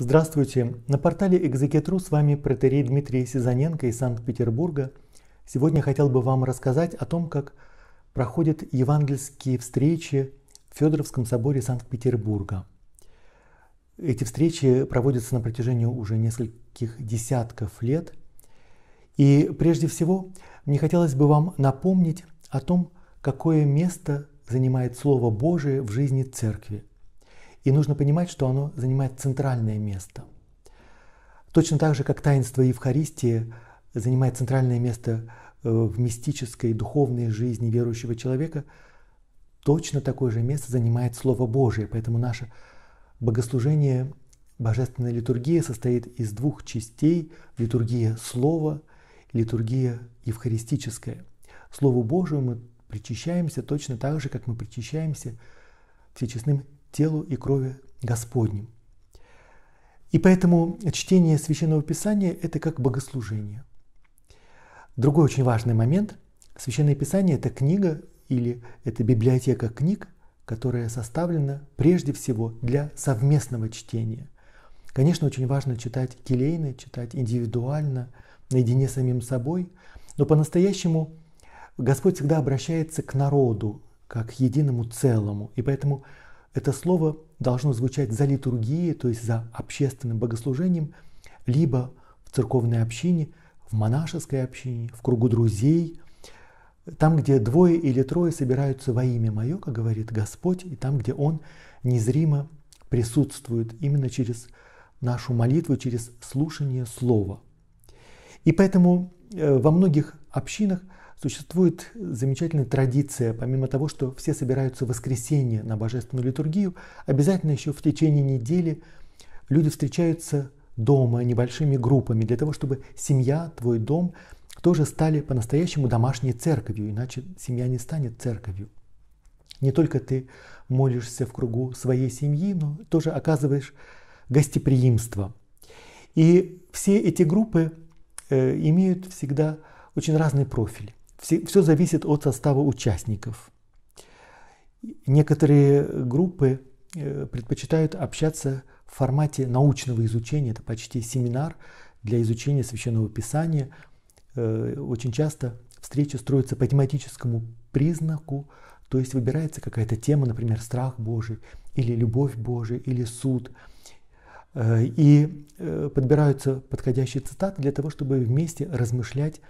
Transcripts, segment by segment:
Здравствуйте! На портале Экзекетру с вами протерей Дмитрий Сизаненко из Санкт-Петербурга. Сегодня хотел бы вам рассказать о том, как проходят евангельские встречи в Федоровском соборе Санкт-Петербурга. Эти встречи проводятся на протяжении уже нескольких десятков лет. И прежде всего мне хотелось бы вам напомнить о том, какое место занимает Слово Божие в жизни Церкви. И нужно понимать, что оно занимает центральное место. Точно так же, как таинство Евхаристии занимает центральное место э, в мистической духовной жизни верующего человека, точно такое же место занимает Слово Божие. Поэтому наше богослужение, божественная литургия состоит из двух частей – литургия Слова, литургия евхаристическая. Слову Божию мы причащаемся точно так же, как мы причащаемся всечестным телу и крови Господним. И поэтому чтение Священного Писания – это как богослужение. Другой очень важный момент – Священное Писание – это книга или это библиотека книг, которая составлена прежде всего для совместного чтения. Конечно, очень важно читать келейно, читать индивидуально, наедине с самим собой, но по-настоящему Господь всегда обращается к народу, как к единому целому. И поэтому это слово должно звучать за литургией, то есть за общественным богослужением, либо в церковной общине, в монашеской общине, в кругу друзей, там, где двое или трое собираются во имя Мое, как говорит Господь, и там, где Он незримо присутствует именно через нашу молитву, через слушание Слова. И поэтому э, во многих общинах – Существует замечательная традиция, помимо того, что все собираются в воскресенье на божественную литургию, обязательно еще в течение недели люди встречаются дома небольшими группами, для того, чтобы семья, твой дом тоже стали по-настоящему домашней церковью, иначе семья не станет церковью. Не только ты молишься в кругу своей семьи, но тоже оказываешь гостеприимство. И все эти группы э, имеют всегда очень разный профиль. Все, все зависит от состава участников. Некоторые группы э, предпочитают общаться в формате научного изучения, это почти семинар для изучения священного писания. Э, очень часто встречи строятся по тематическому признаку, то есть выбирается какая-то тема, например, страх Божий, или любовь Божия, или суд. Э, и подбираются подходящие цитаты для того, чтобы вместе размышлять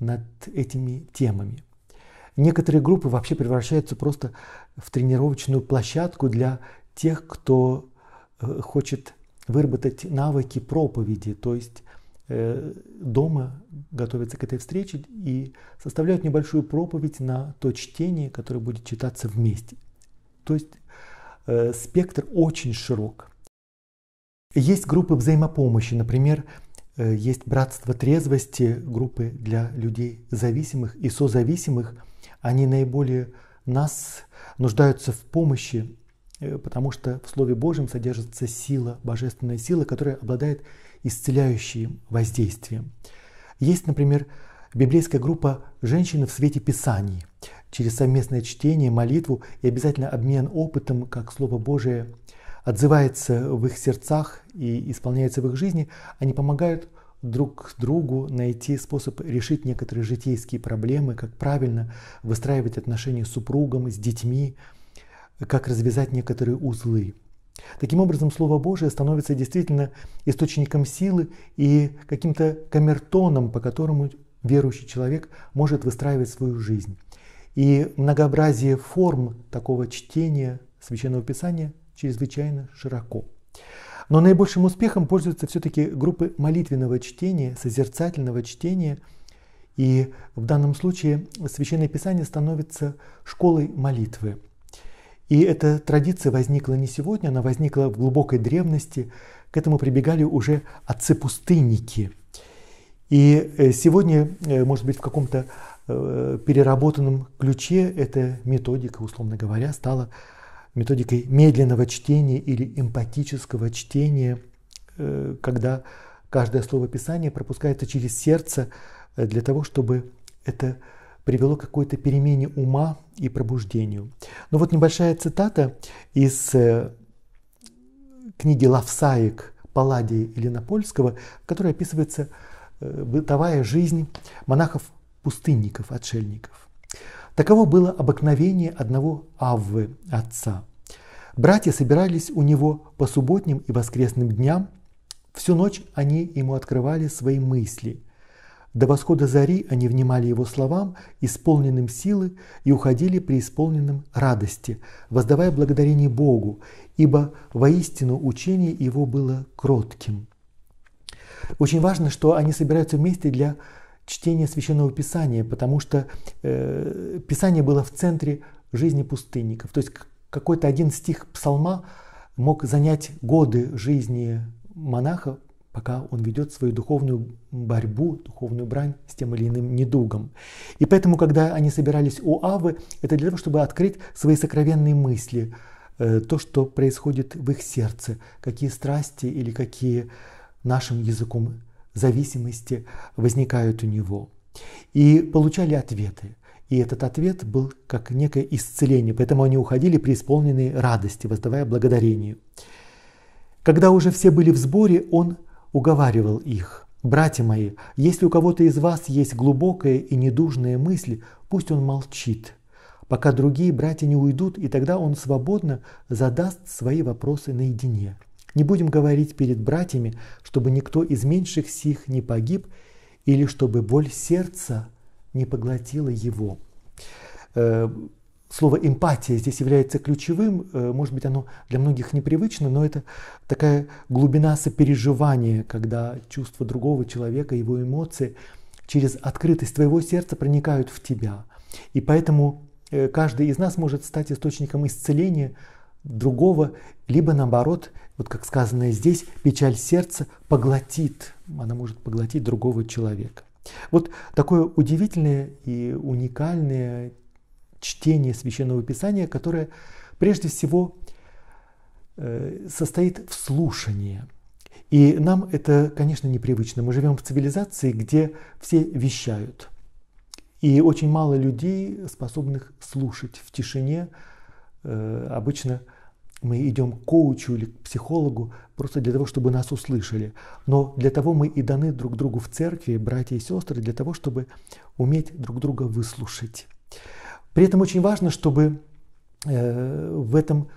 над этими темами. Некоторые группы вообще превращаются просто в тренировочную площадку для тех, кто э, хочет выработать навыки проповеди, то есть э, дома готовятся к этой встрече и составляют небольшую проповедь на то чтение, которое будет читаться вместе. То есть э, спектр очень широк. Есть группы взаимопомощи, например, Э, есть братство трезвости, группы для людей зависимых и созависимых. Они наиболее нас нуждаются в помощи, э, потому что в Слове Божьем содержится сила, божественная сила, которая обладает исцеляющим воздействием. Есть, например, библейская группа «Женщины в свете Писаний». Через совместное чтение, молитву и обязательно обмен опытом, как Слово Божие отзывается в их сердцах и исполняется в их жизни, они помогают друг другу найти способ решить некоторые житейские проблемы, как правильно выстраивать отношения с супругом, с детьми, как развязать некоторые узлы. Таким образом, Слово Божие становится действительно источником силы и каким-то камертоном, по которому верующий человек может выстраивать свою жизнь. И многообразие форм такого чтения Священного Писания чрезвычайно широко. Но наибольшим успехом пользуются все-таки группы молитвенного чтения, созерцательного чтения. И в данном случае Священное Писание становится школой молитвы. И эта традиция возникла не сегодня, она возникла в глубокой древности. К этому прибегали уже отцы-пустынники. И э, сегодня, э, может быть, в каком-то э, переработанном ключе эта методика, условно говоря, стала методикой медленного чтения или эмпатического чтения, э, когда каждое слово Писания пропускается через сердце э, для того, чтобы это привело к какой-то перемене ума и пробуждению. Ну вот небольшая цитата из э, книги «Лавсаик» Палладия Еленопольского, в которой описывается бытовая жизнь монахов-пустынников, отшельников. Таково было обыкновение одного Аввы, отца. Братья собирались у него по субботним и воскресным дням. Всю ночь они ему открывали свои мысли. До восхода зари они внимали его словам, исполненным силы, и уходили при исполненном радости, воздавая благодарение Богу, ибо воистину учение его было кротким. Очень важно, что они собираются вместе для чтение священного писания, потому что э, писание было в центре жизни пустынников. То есть какой-то один стих псалма мог занять годы жизни монаха, пока он ведет свою духовную борьбу, духовную брань с тем или иным недугом. И поэтому, когда они собирались у Авы, это для того, чтобы открыть свои сокровенные мысли, э, то, что происходит в их сердце, какие страсти или какие нашим языком зависимости возникают у него. И получали ответы. И этот ответ был как некое исцеление, поэтому они уходили при исполненной радости, воздавая благодарению. Когда уже все были в сборе, он уговаривал их. «Братья мои, если у кого-то из вас есть глубокая и недужная мысль, пусть он молчит, пока другие братья не уйдут, и тогда он свободно задаст свои вопросы наедине». Не будем говорить перед братьями, чтобы никто из меньших сих не погиб, или чтобы боль сердца не поглотила его. Э, слово эмпатия здесь является ключевым, э, может быть, оно для многих непривычно, но это такая глубина сопереживания, когда чувства другого человека, его эмоции через открытость твоего сердца проникают в тебя. И поэтому э, каждый из нас может стать источником исцеления другого, либо наоборот, вот как сказано здесь, печаль сердца поглотит, она может поглотить другого человека. Вот такое удивительное и уникальное чтение священного писания, которое прежде всего э, состоит в слушании. И нам это, конечно, непривычно. Мы живем в цивилизации, где все вещают. И очень мало людей, способных слушать в тишине, Э, обычно мы идем к коучу или к психологу просто для того, чтобы нас услышали. Но для того мы и даны друг другу в церкви, братья и сестры, для того, чтобы уметь друг друга выслушать. При этом очень важно, чтобы э, в этом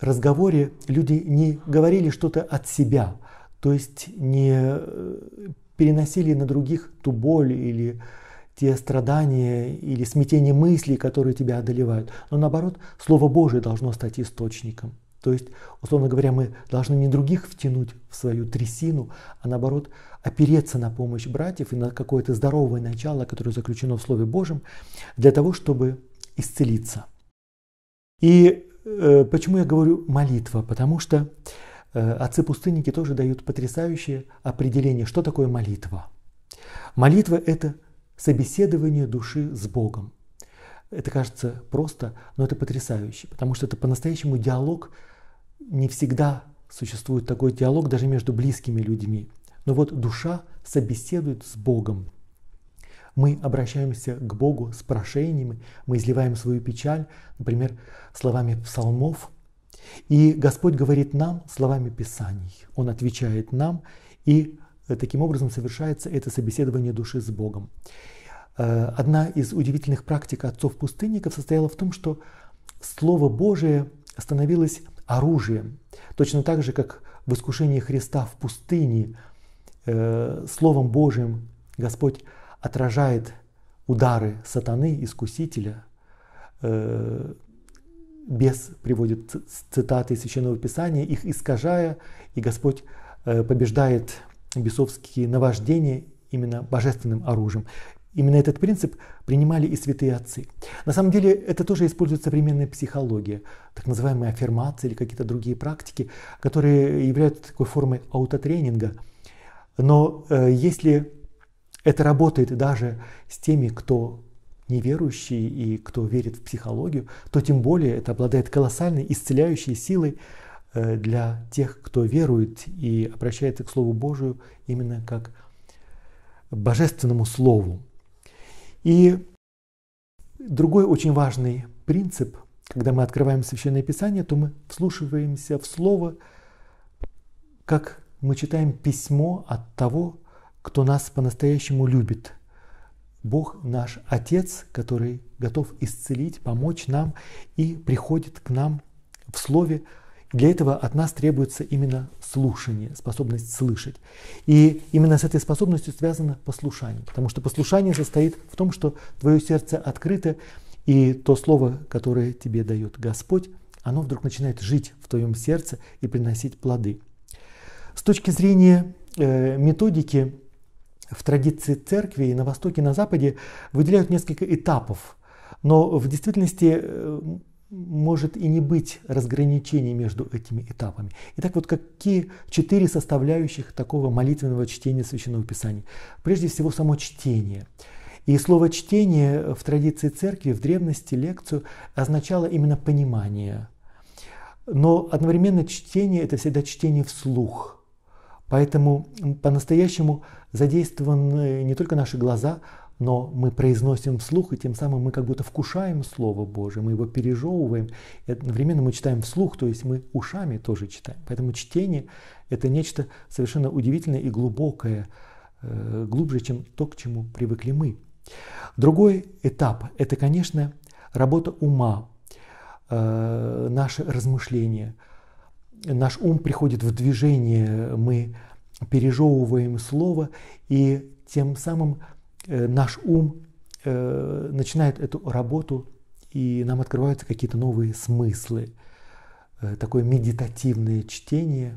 разговоре люди не говорили что-то от себя, то есть не э, переносили на других ту боль или э, те страдания или смятение мыслей, которые тебя одолевают. Но наоборот, Слово Божие должно стать источником. То есть, условно говоря, мы должны не других втянуть в свою трясину, а наоборот опереться на помощь братьев и на какое-то здоровое начало, которое заключено в Слове Божьем, для того, чтобы исцелиться. И э, почему я говорю молитва? Потому что э, отцы-пустынники тоже дают потрясающее определение, что такое молитва. Молитва – это собеседование души с Богом. Это кажется просто, но это потрясающе, потому что это по-настоящему диалог. Не всегда существует такой диалог даже между близкими людьми. Но вот душа собеседует с Богом. Мы обращаемся к Богу с прошениями, мы изливаем свою печаль, например, словами псалмов. И Господь говорит нам словами Писаний. Он отвечает нам и Э, таким образом совершается это собеседование души с Богом. Э, одна из удивительных практик отцов-пустынников состояла в том, что Слово Божие становилось оружием. Точно так же, как в искушении Христа в пустыне э, Словом Божиим Господь отражает удары сатаны, искусителя, без, приводит цитаты из Священного Писания, их искажая, и Господь побеждает бесовские наваждения именно божественным оружием. Именно этот принцип принимали и святые отцы. На самом деле это тоже используется современная психология, так называемые аффирмации или какие-то другие практики, которые являются такой формой аутотренинга. Но э, если это работает даже с теми, кто неверующий и кто верит в психологию, то тем более это обладает колоссальной исцеляющей силой, Э, для тех, кто верует и обращается к Слову Божию именно как божественному Слову. И другой очень важный принцип, когда мы открываем Священное Писание, то мы вслушиваемся в Слово, как мы читаем письмо от того, кто нас по-настоящему любит. Бог наш Отец, который готов исцелить, помочь нам и приходит к нам в Слове, для этого от нас требуется именно слушание, способность слышать. И именно с этой способностью связано послушание. Потому что послушание состоит в том, что твое сердце открыто, и то слово, которое тебе дает Господь, оно вдруг начинает жить в твоем сердце и приносить плоды. С точки зрения э, методики, в традиции церкви и на Востоке, и на Западе выделяют несколько этапов. Но в действительности э, может и не быть разграничений между этими этапами. Итак, вот какие четыре составляющих такого молитвенного чтения Священного Писания? Прежде всего, само чтение. И слово «чтение» в традиции церкви, в древности, лекцию означало именно понимание. Но одновременно чтение – это всегда чтение вслух – Поэтому по-настоящему задействованы не только наши глаза, но мы произносим вслух, и тем самым мы как будто вкушаем Слово Божие, мы его пережевываем, и одновременно мы читаем вслух, то есть мы ушами тоже читаем. Поэтому чтение – это нечто совершенно удивительное и глубокое, э, глубже, чем то, к чему привыкли мы. Другой этап – это, конечно, работа ума, э, наше размышление. Наш ум приходит в движение, мы пережевываем слово и тем самым Э, наш ум э, начинает эту работу, и нам открываются какие-то новые смыслы. Э, такое медитативное чтение,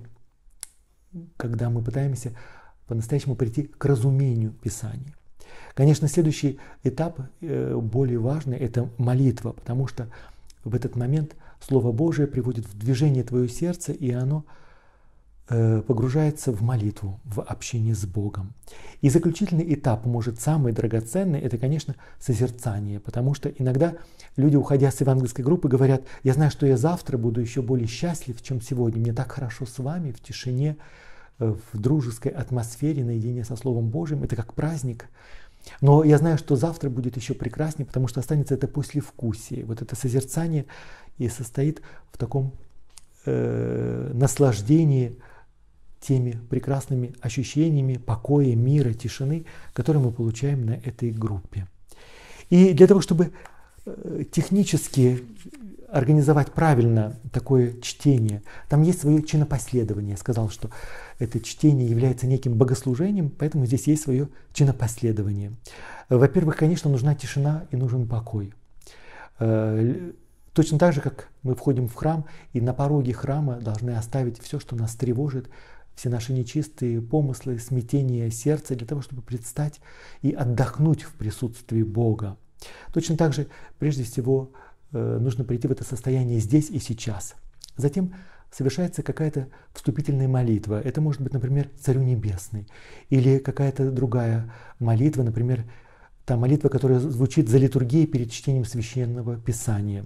когда мы пытаемся по-настоящему прийти к разумению Писания. Конечно, следующий этап, более важный, это молитва, потому что в этот момент Слово Божие приводит в движение твое сердце, и оно – Э, погружается в молитву, в общение с Богом. И заключительный этап, может, самый драгоценный, это, конечно, созерцание, потому что иногда люди, уходя с евангельской группы, говорят, я знаю, что я завтра буду еще более счастлив, чем сегодня, мне так хорошо с вами в тишине, э, в дружеской атмосфере, наедине со Словом Божьим, это как праздник. Но я знаю, что завтра будет еще прекраснее, потому что останется это послевкусие. Вот это созерцание и состоит в таком э, наслаждении, теми прекрасными ощущениями покоя, мира, тишины, которые мы получаем на этой группе. И для того, чтобы э, технически организовать правильно такое чтение. Там есть свое чинопоследование. Я сказал, что это чтение является неким богослужением, поэтому здесь есть свое чинопоследование. Во-первых, конечно, нужна тишина и нужен покой. Э, точно так же, как мы входим в храм, и на пороге храма должны оставить все, что нас тревожит, все наши нечистые помыслы, смятение сердца для того, чтобы предстать и отдохнуть в присутствии Бога. Точно так же, прежде всего, э, нужно прийти в это состояние здесь и сейчас. Затем совершается какая-то вступительная молитва. Это может быть, например, Царю Небесный или какая-то другая молитва, например, та молитва, которая звучит за литургией перед чтением священного писания.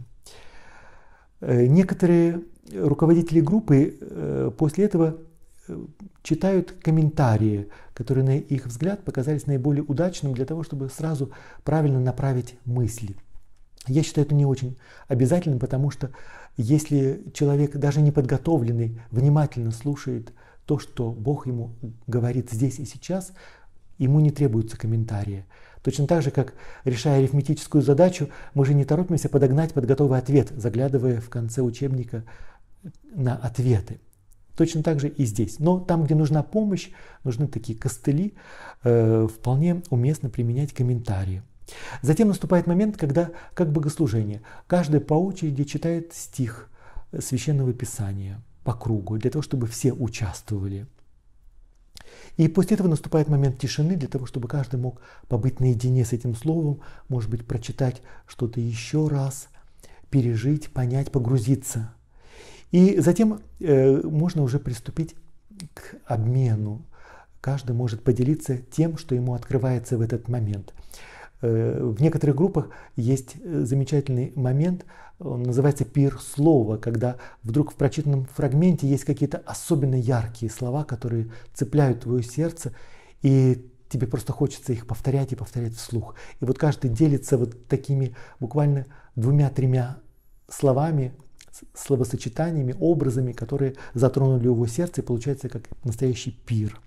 Э, некоторые руководители группы э, после этого читают комментарии, которые, на их взгляд, показались наиболее удачным для того, чтобы сразу правильно направить мысли. Я считаю это не очень обязательным, потому что если человек, даже не подготовленный внимательно слушает то, что Бог ему говорит здесь и сейчас, ему не требуются комментарии. Точно так же, как решая арифметическую задачу, мы же не торопимся подогнать под готовый ответ, заглядывая в конце учебника на ответы. Точно так же и здесь. Но там, где нужна помощь, нужны такие костыли, э, вполне уместно применять комментарии. Затем наступает момент, когда, как богослужение, каждый по очереди читает стих э, священного писания по кругу, для того, чтобы все участвовали. И после этого наступает момент тишины для того, чтобы каждый мог побыть наедине с этим словом, может быть, прочитать что-то еще раз, пережить, понять, погрузиться – и затем э, можно уже приступить к обмену. Каждый может поделиться тем, что ему открывается в этот момент. Э, в некоторых группах есть э, замечательный момент, он называется пир слова, когда вдруг в прочитанном фрагменте есть какие-то особенно яркие слова, которые цепляют твое сердце, и тебе просто хочется их повторять и повторять вслух. И вот каждый делится вот такими буквально двумя-тремя словами, словосочетаниями, образами, которые затронули его сердце, и получается как настоящий пир.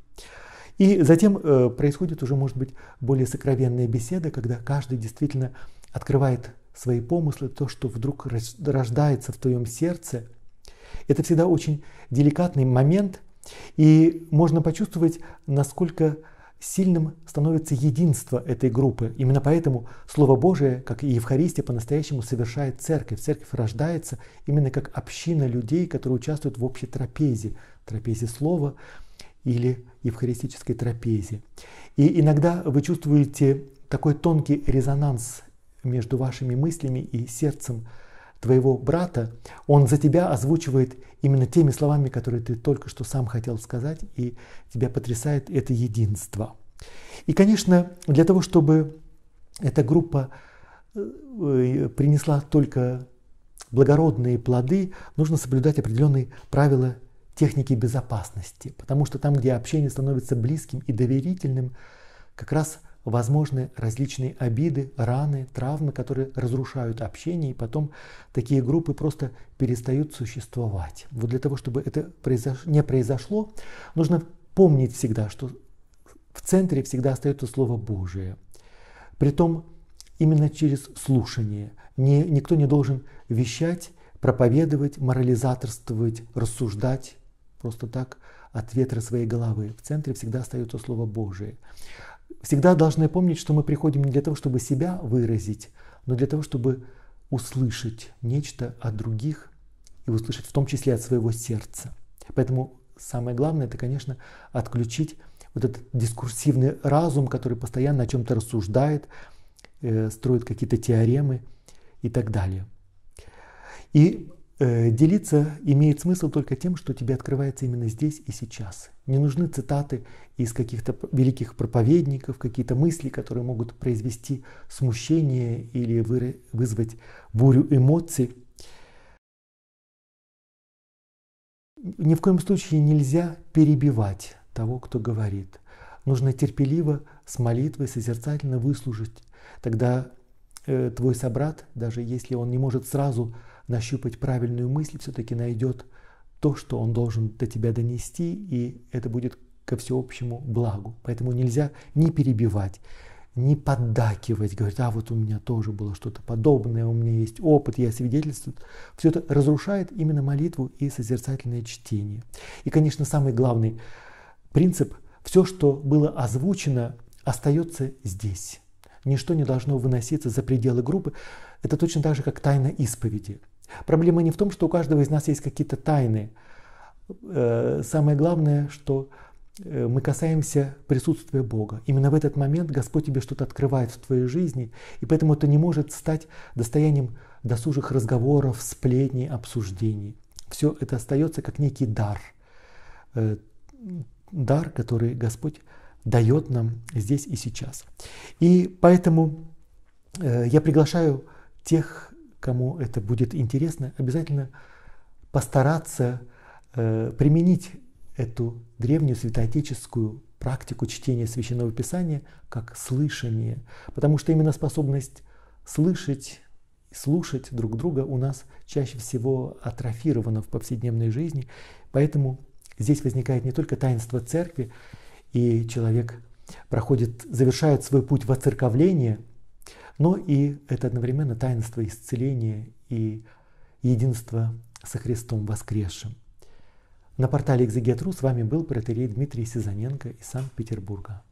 И затем э, происходит уже, может быть, более сокровенная беседа, когда каждый действительно открывает свои помыслы, то, что вдруг рождается в твоем сердце. Это всегда очень деликатный момент, и можно почувствовать, насколько сильным становится единство этой группы. Именно поэтому Слово Божие, как и Евхаристия, по-настоящему совершает церковь. Церковь рождается именно как община людей, которые участвуют в общей трапезе, трапезе Слова или евхаристической трапезе. И иногда вы чувствуете такой тонкий резонанс между вашими мыслями и сердцем твоего брата, он за тебя озвучивает именно теми словами, которые ты только что сам хотел сказать, и тебя потрясает это единство. И, конечно, для того, чтобы эта группа э, принесла только благородные плоды, нужно соблюдать определенные правила техники безопасности, потому что там, где общение становится близким и доверительным, как раз – возможны различные обиды, раны, травмы, которые разрушают общение, и потом такие группы просто перестают существовать. Вот для того, чтобы это произош... не произошло, нужно помнить всегда, что в центре всегда остается Слово Божие. Притом именно через слушание. Не, никто не должен вещать, проповедовать, морализаторствовать, рассуждать просто так от ветра своей головы. В центре всегда остается Слово Божие всегда должны помнить, что мы приходим не для того, чтобы себя выразить, но для того, чтобы услышать нечто от других и услышать в том числе от своего сердца. Поэтому самое главное это, конечно, отключить вот этот дискурсивный разум, который постоянно о чем-то рассуждает, э, строит какие-то теоремы и так далее. И Э, делиться имеет смысл только тем, что тебе открывается именно здесь и сейчас. Не нужны цитаты из каких-то великих проповедников, какие-то мысли, которые могут произвести смущение или вызвать бурю эмоций. Ни в коем случае нельзя перебивать того, кто говорит. Нужно терпеливо, с молитвой, созерцательно выслужить. Тогда э, твой собрат, даже если он не может сразу нащупать правильную мысль, все-таки найдет то, что он должен до тебя донести, и это будет ко всеобщему благу. Поэтому нельзя не перебивать, не поддакивать, говорить, а вот у меня тоже было что-то подобное, у меня есть опыт, я свидетельствую. Все это разрушает именно молитву и созерцательное чтение. И, конечно, самый главный принцип – все, что было озвучено, остается здесь. Ничто не должно выноситься за пределы группы. Это точно так же, как тайна исповеди. Проблема не в том, что у каждого из нас есть какие-то тайны. Э, самое главное, что э, мы касаемся присутствия Бога. Именно в этот момент Господь тебе что-то открывает в твоей жизни, и поэтому это не может стать достоянием досужих разговоров, сплетней, обсуждений. Все это остается как некий дар. Э, дар, который Господь дает нам здесь и сейчас. И поэтому я приглашаю тех кому это будет интересно, обязательно постараться э, применить эту древнюю святоотеческую практику чтения священного писания как слышание, потому что именно способность слышать слушать друг друга у нас чаще всего атрофирована в повседневной жизни, поэтому здесь возникает не только таинство церкви, и человек проходит, завершает свой путь во церковление – но и это одновременно таинство исцеления и единство со Христом воскресшим. На портале «Экзегет.ру» с вами был протерей Дмитрий Сизаненко из Санкт-Петербурга.